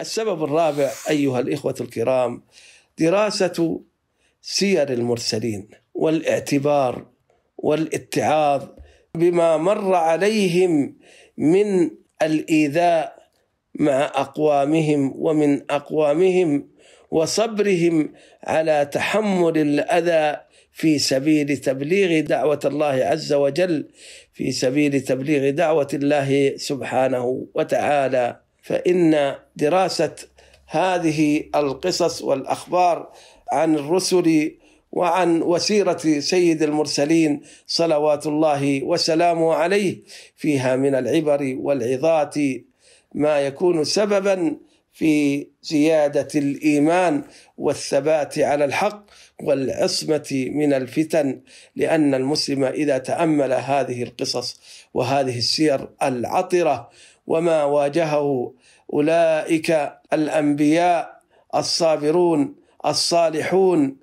السبب الرابع أيها الإخوة الكرام دراسة سير المرسلين والاعتبار والاتعاظ بما مر عليهم من الإيذاء مع أقوامهم ومن أقوامهم وصبرهم على تحمل الأذى في سبيل تبليغ دعوة الله عز وجل في سبيل تبليغ دعوة الله سبحانه وتعالى فإن دراسة هذه القصص والأخبار عن الرسل وعن وسيرة سيد المرسلين صلوات الله وسلامه عليه فيها من العبر والعظات ما يكون سببا في زيادة الإيمان والثبات على الحق والعصمة من الفتن لأن المسلم إذا تأمل هذه القصص وهذه السير العطرة وما واجهه اولئك الانبياء الصابرون الصالحون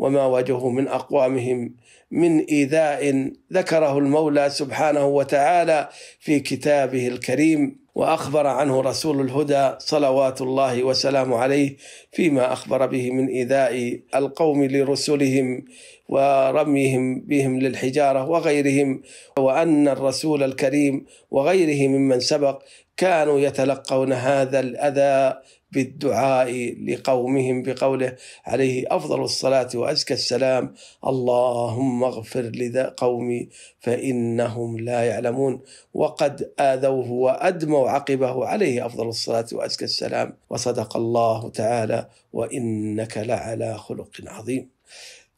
وما واجهوا من اقوامهم من ايذاء ذكره المولى سبحانه وتعالى في كتابه الكريم واخبر عنه رسول الهدى صلوات الله وسلامه عليه فيما اخبر به من ايذاء القوم لرسلهم ورميهم بهم للحجاره وغيرهم وان الرسول الكريم وغيره ممن سبق كانوا يتلقون هذا الأذى بالدعاء لقومهم بقوله عليه افضل الصلاه وازكى السلام اللهم اغفر لذا قومي فانهم لا يعلمون وقد اذوه وادموا عقبه عليه افضل الصلاه وازكى السلام وصدق الله تعالى وانك لعلى خلق عظيم.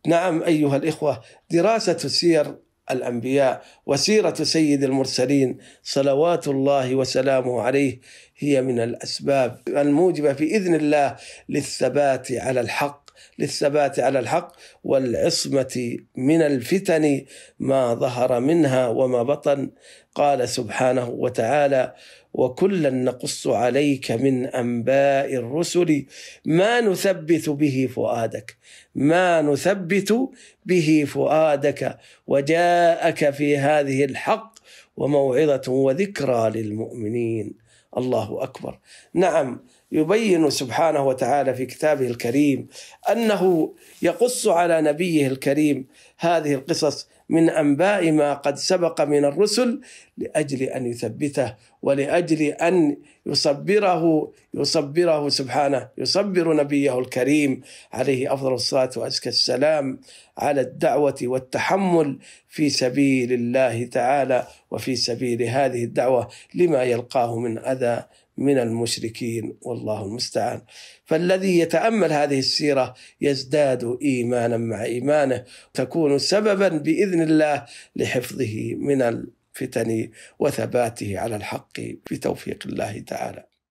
نعم ايها الاخوه دراسه سير الأنبياء وسيرة سيد المرسلين صلوات الله وسلامه عليه هي من الأسباب الموجبة في إذن الله للثبات على الحق للثبات على الحق والعصمة من الفتن ما ظهر منها وما بطن قال سبحانه وتعالى وكلا نقص عليك من انباء الرسل ما نثبت به فؤادك ما نثبت به فؤادك وجاءك في هذه الحق وموعظه وذكرى للمؤمنين الله اكبر نعم يبين سبحانه وتعالى في كتابه الكريم انه يقص على نبيه الكريم هذه القصص من انباء ما قد سبق من الرسل لاجل ان يثبته ولاجل ان يصبره يصبره سبحانه يصبر نبيه الكريم عليه افضل الصلاه وازكى السلام على الدعوه والتحمل في سبيل الله تعالى وفي سبيل هذه الدعوه لما يلقاه من اذى من المشركين والله المستعان فالذي يتامل هذه السيره يزداد ايمانا مع ايمانه تكون سببا باذن الله لحفظه من الفتن وثباته على الحق بتوفيق الله تعالى